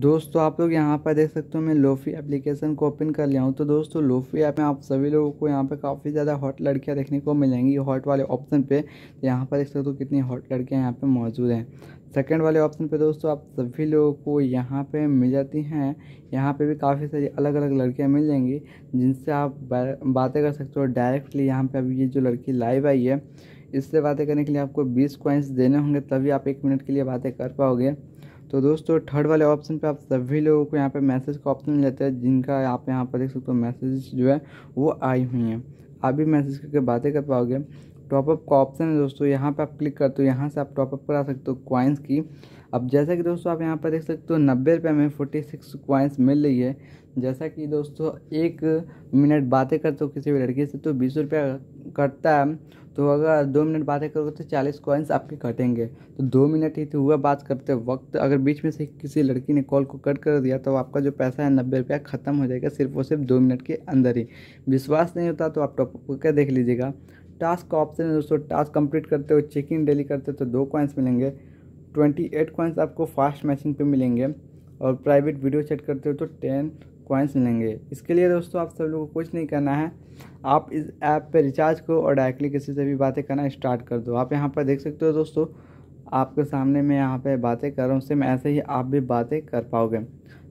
दोस्तों आप लोग यहाँ पर देख सकते हो मैं लोफी एप्लीकेशन को ओपन कर लिया हूँ तो दोस्तों लोफी ऐप में आप सभी लोगों को यहाँ पर काफ़ी ज़्यादा हॉट लड़कियाँ देखने को मिलेंगी हॉट वाले ऑप्शन पे तो यहाँ पर देख सकते हो कितनी हॉट लड़कियाँ यहाँ पे मौजूद हैं सेकंड वाले ऑप्शन पे दोस्तों आप सभी लोगों को यहाँ पर मिल जाती हैं यहाँ पर भी काफ़ी सारी अलग अलग लड़कियाँ मिल जाएंगी जिनसे आप बातें कर सकते हो डायरेक्टली यहाँ पर अभी ये जो लड़की लाइव आई है इससे बातें करने के लिए आपको बीस क्वाइंस देने होंगे तभी आप एक मिनट के लिए बातें कर पाओगे तो दोस्तों थर्ड वाले ऑप्शन पे आप सभी लोगों को यहाँ पे मैसेज का ऑप्शन मिल जाता है जिनका आप यहाँ पर देख सकते हो मैसेज जो है वो आई हुई हैं आप भी मैसेज करके बातें कर पाओगे टॉपअप का ऑप्शन है दोस्तों यहाँ पे आप क्लिक करते हो यहाँ से आप टॉपअप करा सकते हो क्वाइंस की अब जैसा कि दोस्तों आप यहाँ पर देख सकते हो नब्बे रुपये में फोर्टी सिक्स क्वाइंस मिल रही है जैसा कि दोस्तों एक मिनट बातें करते हो किसी भी लड़के से तो बीस रुपया कटता है तो अगर दो मिनट बातें करोगे तो चालीस कॉइन्स आपके कटेंगे तो दो मिनट ही तो हुआ बात करते वक्त अगर बीच में से किसी लड़की ने कॉल को कट कर दिया तो आपका जो पैसा है नब्बे रुपया ख़त्म हो जाएगा सिर्फ और सिर्फ दो मिनट के अंदर ही विश्वास नहीं होता तो आप टॉप करके देख लीजिएगा टास्क का ऑप्शन है दोस्तों टास्क कंप्लीट करते हो चेक इन डेली करते हो तो दो कॉइन्स मिलेंगे ट्वेंटी एट आपको फास्ट मैचिंग पे मिलेंगे और प्राइवेट वीडियो चैट करते हो तो टेन कॉइन्स मिलेंगे इसके लिए दोस्तों आप सब लोगों को कुछ नहीं करना है आप इस ऐप पर रिचार्ज करो और डायरेक्टली किसी से भी बातें करना स्टार्ट कर दो आप यहाँ पर देख सकते हो दोस्तों आपके सामने मैं यहाँ पर बातें कर रहा हूँ सेम ऐसे ही आप भी बातें कर पाओगे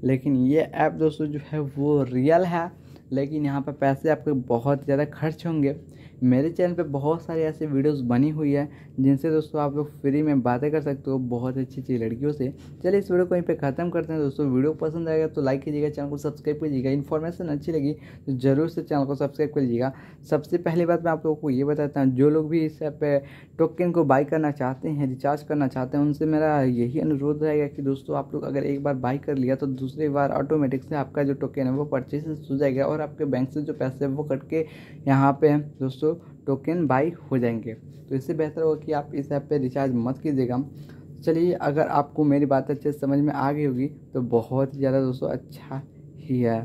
लेकिन ये ऐप दोस्तों जो है वो रियल है लेकिन यहाँ पर पैसे आपके बहुत ज़्यादा खर्च होंगे मेरे चैनल पे बहुत सारे ऐसे वीडियोस बनी हुई है जिनसे दोस्तों आप लोग फ्री में बातें कर सकते हो बहुत अच्छी अच्छी लड़कियों से चलिए इस वीडियो को यहीं पे ख़त्म करते हैं दोस्तों वीडियो पसंद आएगा तो लाइक कीजिएगा चैनल को सब्सक्राइब कीजिएगा इन्फॉर्मेशन अच्छी लगी तो ज़रूर से चैनल को सब्सक्राइब कर लीजिएगा सबसे पहली बात मैं आप लोगों को ये बताता हूँ जो लोग भी इस ऐप पर टोकन को बाई करना चाहते हैं रिचार्ज करना चाहते हैं उनसे मेरा यही अनुरोध रहेगा कि दोस्तों आप लोग अगर एक बार बाई कर लिया तो दूसरी बार ऑटोमेटिक से आपका जो टोकन है वो परचेज हो जाएगा और आपके बैंक से जो पैसे हैं वो कट के यहाँ पे दोस्तों टोकन बाई हो जाएंगे तो इससे बेहतर होगा कि आप इस ऐप पे रिचार्ज मत कीजिएगा तो चलिए अगर आपको मेरी बात अच्छे से समझ में आ गई होगी तो बहुत ही ज़्यादा दोस्तों अच्छा ही है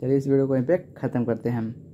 चलिए इस वीडियो को यहीं पे ख़त्म करते हैं